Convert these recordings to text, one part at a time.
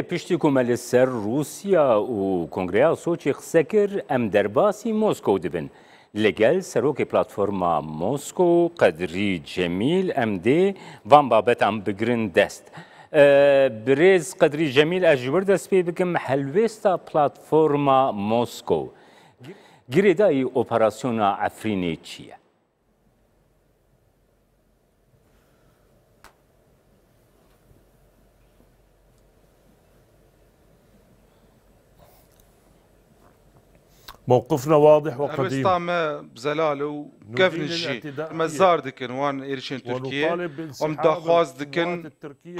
Piştî ku li ser Rûsya û Kongreya Soçê qise kir em derbasî Moskow dibin. Li gel serokê platforma Moskow Qedrî Cemîl em dê van babetan bigirin dest. Birêz Qedrî Cemîl ez ji wir dest pê bikim helvêsta platforma Moskow. Girêdayî operasyona Efrînê çi ye? موقفنا واضح وقديم عم بزلاله وكيف نجي مزار دكن وان إيرشين تركيا ومدا دكن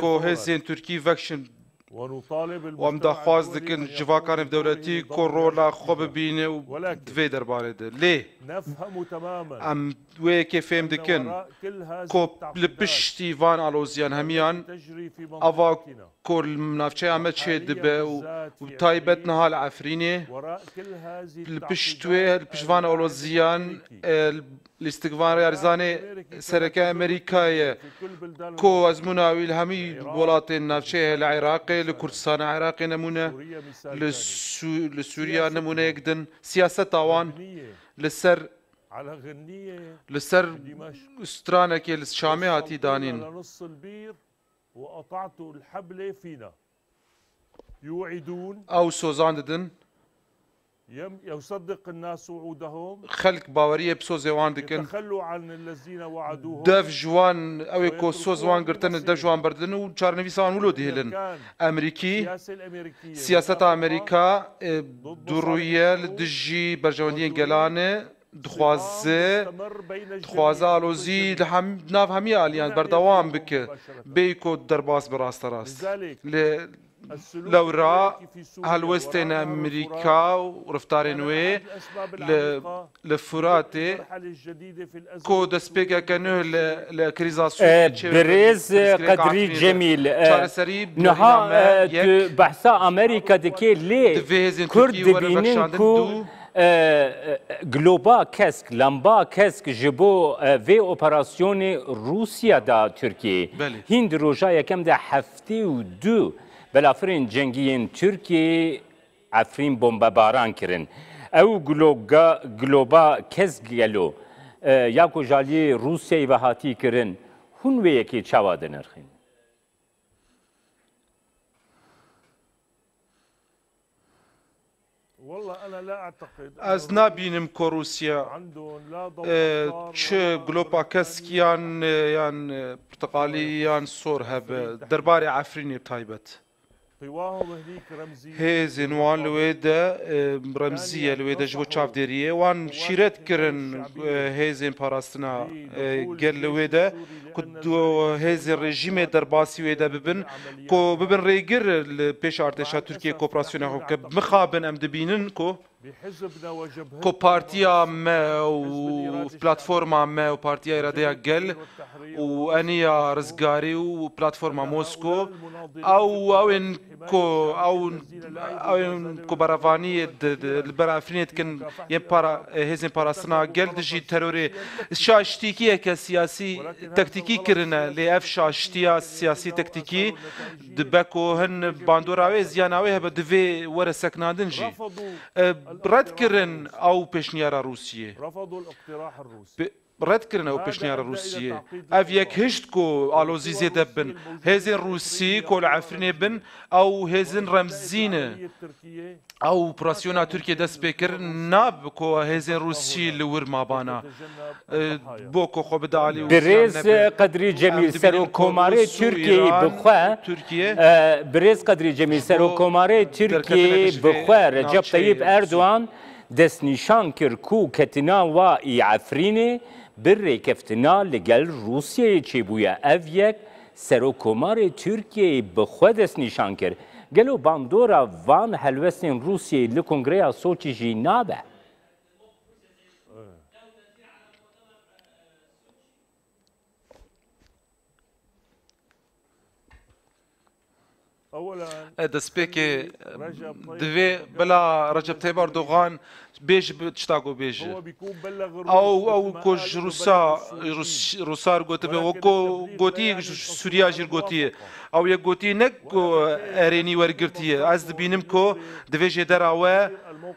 كوهيسين تركي فاكشن و ام دخواست دکن جواکان دولتی کرونا خوب بینه و دوی درباره ده لی ام دوی که فهم دکن کو لپشتی وان آلوزیان همیان اوا کور منافچه همه چه دبه و تایبت نهال عفرینه لپشتوی لپشوان آلوزیان لاستقبال ریزانی سرکه امریکای کو از مناویل همی ولات نفشه العراق لکردستان عراق نمونه لسوريا نمونه يقدن سياسة طوان لسر لسر استرانا که للشامي هاتي دانين نص البير الحبل فينا يوعدون او سوزان ددن يصدق الناس وعودهم خلق باورية بسوز وان دكن يتخلوا عن الذين وعدوهم دف جوان او يكو سوز وان قرتن دف جوان بردن و چار نویسان ولودی هلن امريكي سياسة امریکا دروية لدجي برجواندین گلانه دخوازه دخوازه آلوزی لهم ناف همی آلیان بردوام بکه بیکو درباس براست راست الاوراق وستن امريكا ورفتار نوي لفراتي كود سبيكا كانوه لكريزاسو بريز قدري جميل نها بحثا امريكا دكي لي كرد دبينين كو گلوبا کسک لمبا کسک جبو في اپراسیون روسيا دا ترکیه هند روژا یکم دا هفته و دو بلافرین جنگیین ترکی افرین بمب باران کرن او گلوگا گلوبا کز گلو یا کو جالی روسیه و هاتی کرن هون و یکی چاوا دنرخین Ez nabînim ku Rûsya e, çi glopa keskiyan e, yan e, pirtiqalî yan sor hebe derbarê Efrînê taybet. هێزن وان لێدە ڕەمزیە لێدەش بۆ چاودێریە وان شیرەت کردن هێزین پاراستنا گەل لەوێدە هێزی ڕێژیمێ دەرباسی وێدە ببن کۆ ببن ڕێگر پێش ئارتێشا تورکیە کۆپراسسیۆنە هۆکە مخابن ئەم دەبینن کۆ ko partija me u platforma me u partija Iradeja Gel u Enija Rzgari u platforma Mosko au awin ko awin awin ko baravani bara afrinit ken jem para hezin para sna gel dji terori şaştikiye ke siyasi taktiki kirine li ef şaştiya siyasi taktiki dbeko hen bandora ve ziyana ve hebe dve were seknadin jî رد کردن او پیشنیار روسیه کردن او پشتیارە روسیه ئەف یک هشت کو آلوزی زێدە بن روسی کل کۆلعفرێ بن او هزین ڕەمزینە او پراسیۆنا ترکیه دست پێکرد ناب کۆ هێزن رووسی لە ور مابانە بۆ خوب دالی برێز قدری جمیل سر و کۆمارەی ترکیه بخوا برێز قدری جمیل سر و کۆمارەی تورکی بخوا رەجەب تەیب ئەردوان دەستنیشان کرد و ای وا bir ریکفتنا لگل روسیه چی بویا او یک سروکمار ترکیه به خود دست نشان کرد گلو باندورا وان هلوستین روسیه لکنگریا سوچی جی نابه دسبيكي طيب دفي بلا رجب طيب اردوغان بيج تشتاقو بيج او او كوج روسا روس روسار قوت بي وكو قوتي سوريا جير قوتي او يا قوتي نك اريني ورغرتي از بينم كو دفي جي دراوه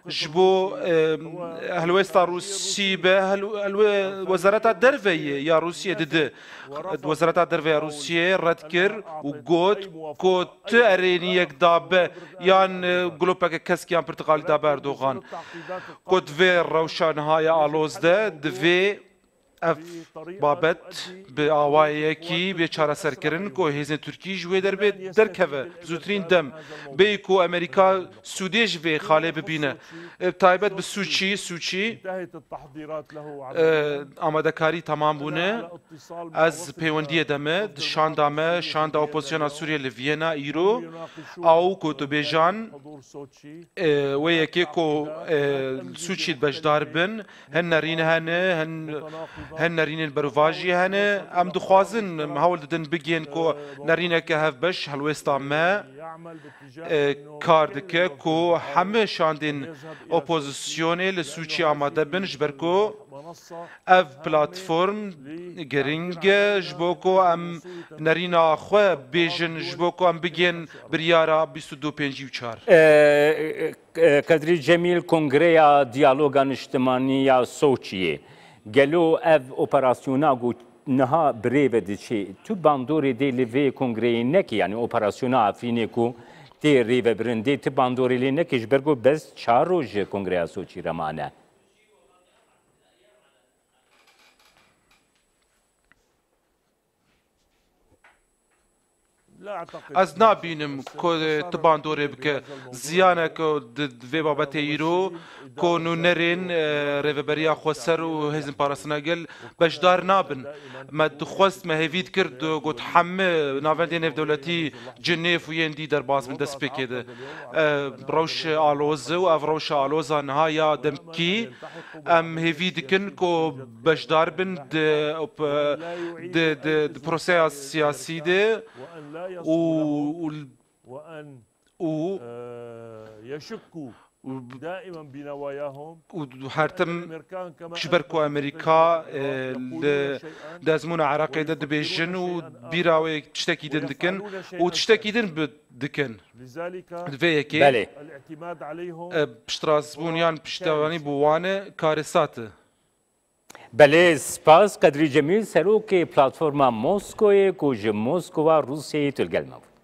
جبو هلوستا روسي به هلو وزارتا درفي يا روسيا دد وزارتا درفي روسيا ردكر وقوت قوت erêniyek dabe yan e, gulopeke keskiyan Portugalî dabe Erdogan. Got vê rewşa nihaya aloz de divê اف بابت به آوایی کی به چاره سرکردن کو هیزن ترکی جوی در به درکه زودترین دم بی کو امریکا سودیج به خاله ببینه تایبت به سوچی سوچی آماده کاری تمام بونه از پیوندی دمه شان دامه شان دا اپوزیسیون سوریه لوینا ایرو او کو تو بیجان و یکی کو سوچی بجدار بن هن رین هنه هن هەن نەرینێن بەرڤژی هەنێ ئەم دخوازن هەوڵ دەدن بگێن کۆ نەرینەکە هەف بەش هەلوێستا مە کار دکە کۆ هەمە شاندین ئۆپۆزیسیۆنێ لە سوچی ئامادە بن ji ber ku ev platform giringe ji bo ku em nerîna xwe bêjin ji bo ku em bigên biryara 24 Kadrî Cemîl Kongreya Diyaloga Niştimanî ya Soçiyê. gëllu ev operacionagu nëha breve dhe që të banduri dhe live kongrejë nëki, janë operaciona fini ku të rive brëndi të banduri li nëki shbergu bez qarru zhë kongreja soqiramane. Ez nabînim ku tu bandorê bike ziyanek di vê babetê îro konunerên rêveberiya xweser û hêzin parastina gel beşdar nabin me dixwest me hêvîd kir di got heme navendên hevdewletî cinêf û yên dî derbas min dest pêkê de rewş aloz û ev rewşa aloza niha ya demkî em hêvî dikin ku beşdar bin di proseya siyasî de o, o, وهرتم شبركو امریکا دازمون عراقی ده دبیجن و بیراوی تشتکی دن دکن و تشتکی دن دکن دویکی بله پشترازبونیان پشتوانی بوانه کارساته Bəli, spas, qədri cəmi səru ki, platforma Moskoye, kuji Moskova, Rusiyayə tülgəlməv.